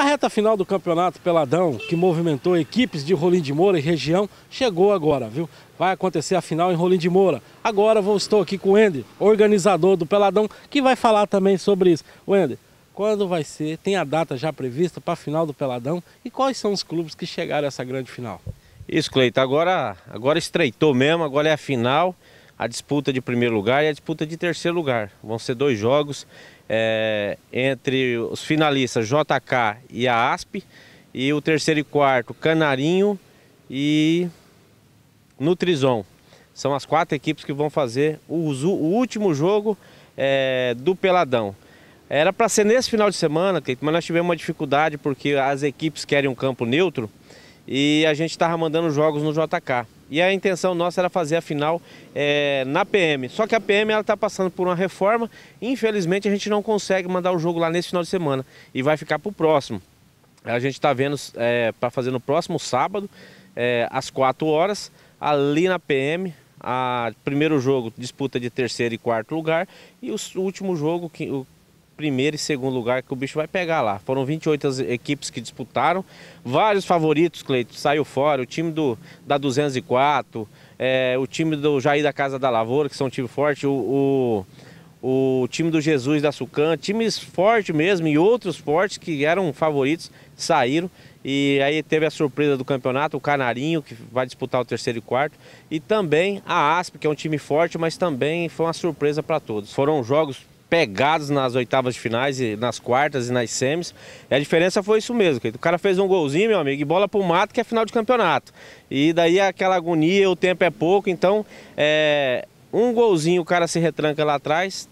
A reta final do campeonato Peladão, que movimentou equipes de Rolim de Moura e região, chegou agora, viu? Vai acontecer a final em Rolim de Moura. Agora vou, estou aqui com o Ender, organizador do Peladão, que vai falar também sobre isso. O Ender, quando vai ser? Tem a data já prevista para a final do Peladão? E quais são os clubes que chegaram a essa grande final? Isso, Cleito. Agora, agora estreitou mesmo, agora é a final, a disputa de primeiro lugar e a disputa de terceiro lugar. Vão ser dois jogos é, entre os finalistas JK e a ASP. E o terceiro e quarto, Canarinho e Nutrizon. São as quatro equipes que vão fazer o, o último jogo é, do Peladão. Era para ser nesse final de semana, mas nós tivemos uma dificuldade porque as equipes querem um campo neutro e a gente estava mandando jogos no JK e a intenção nossa era fazer a final é, na PM. Só que a PM está passando por uma reforma, infelizmente a gente não consegue mandar o jogo lá nesse final de semana e vai ficar para o próximo. A gente está vendo é, para fazer no próximo sábado, é, às 4 horas, ali na PM. A primeiro jogo disputa de terceiro e quarto lugar e o último jogo, o primeiro e segundo lugar que o bicho vai pegar lá. Foram 28 as equipes que disputaram, vários favoritos, Cleito, saiu fora, o time do, da 204, é, o time do Jair da Casa da Lavoura, que são um time forte, o, o, o time do Jesus da Sucan, times fortes mesmo e outros fortes que eram favoritos saíram. E aí teve a surpresa do campeonato, o Canarinho, que vai disputar o terceiro e quarto, e também a ASP, que é um time forte, mas também foi uma surpresa para todos. Foram jogos pegados nas oitavas de finais, e nas quartas e nas semis. E a diferença foi isso mesmo. O cara fez um golzinho, meu amigo, e bola pro mato, que é final de campeonato. E daí aquela agonia, o tempo é pouco. Então, é, um golzinho o cara se retranca lá atrás,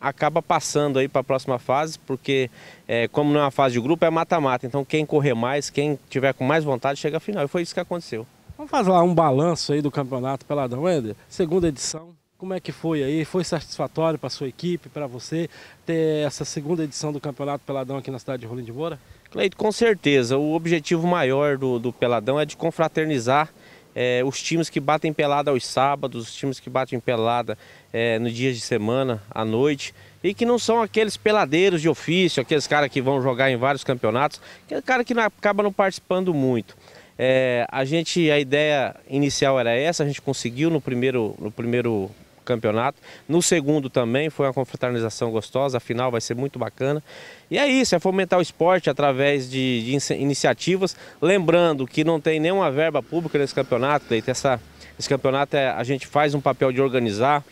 acaba passando aí para a próxima fase, porque é, como não é uma fase de grupo, é mata-mata. Então quem correr mais, quem tiver com mais vontade, chega à final. E foi isso que aconteceu. Vamos fazer lá um balanço aí do campeonato Peladão, Ender? Segunda edição. Como é que foi aí? Foi satisfatório para sua equipe, para você, ter essa segunda edição do Campeonato Peladão aqui na cidade de Rolim de Moura? Cleito, com certeza. O objetivo maior do, do Peladão é de confraternizar é, os times que batem pelada aos sábados, os times que batem pelada é, nos dias de semana, à noite, e que não são aqueles peladeiros de ofício, aqueles caras que vão jogar em vários campeonatos, aquele cara que não, acaba não participando muito. É, a gente, a ideia inicial era essa, a gente conseguiu no primeiro, no primeiro campeonato. No segundo também foi uma confraternização gostosa, a final vai ser muito bacana. E é isso, é fomentar o esporte através de, de iniciativas. Lembrando que não tem nenhuma verba pública nesse campeonato, Deita. Essa, esse campeonato é, a gente faz um papel de organizar.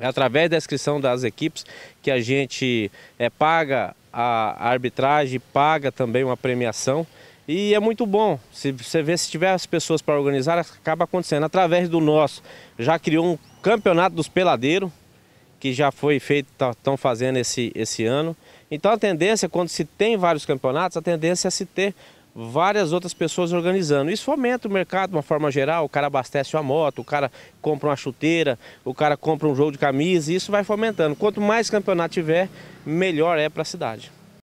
É através da inscrição das equipes que a gente é, paga a arbitragem, paga também uma premiação. E é muito bom. Se você vê se tiver as pessoas para organizar, acaba acontecendo. Através do nosso, já criou um campeonato dos peladeiros, que já foi feito, estão tá, fazendo esse, esse ano. Então a tendência, quando se tem vários campeonatos, a tendência é se ter várias outras pessoas organizando. Isso fomenta o mercado de uma forma geral, o cara abastece uma moto, o cara compra uma chuteira, o cara compra um jogo de camisa, e isso vai fomentando. Quanto mais campeonato tiver, melhor é para a cidade.